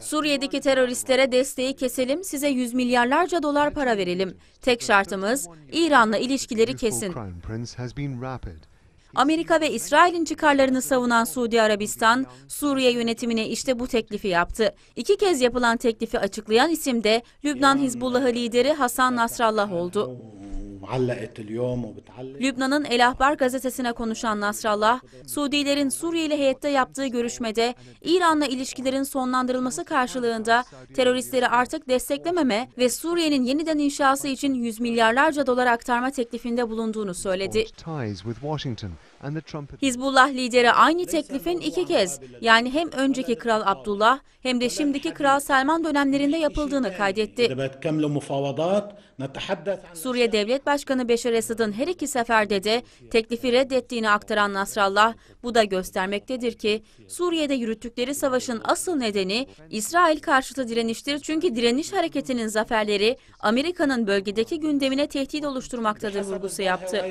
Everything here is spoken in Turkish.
Suriye'deki teröristlere desteği keselim, size yüz milyarlarca dolar para verelim. Tek şartımız İran'la ilişkileri kesin. Amerika ve İsrail'in çıkarlarını savunan Suudi Arabistan, Suriye yönetimine işte bu teklifi yaptı. İki kez yapılan teklifi açıklayan isim de Lübnan Hizbullah'ı lideri Hasan Nasrallah oldu. Lübnan'ın El Ahbar gazetesine konuşan Nasrallah, Suudilerin Suriyeli heyette yaptığı görüşmede İran'la ilişkilerin sonlandırılması karşılığında teröristleri artık desteklememe ve Suriye'nin yeniden inşası için yüz milyarlarca dolar aktarma teklifinde bulunduğunu söyledi. Hizbullah lideri aynı teklifin iki kez yani hem önceki Kral Abdullah hem de şimdiki Kral Selman dönemlerinde yapıldığını kaydetti. Suriye Devlet Başkanı Başkanı Beşar Esad'ın her iki seferde de teklifi reddettiğini aktaran Nasrallah, bu da göstermektedir ki Suriye'de yürüttükleri savaşın asıl nedeni İsrail karşıtı direniştir. Çünkü direniş hareketinin zaferleri Amerika'nın bölgedeki gündemine tehdit oluşturmaktadır vurgusu yaptı.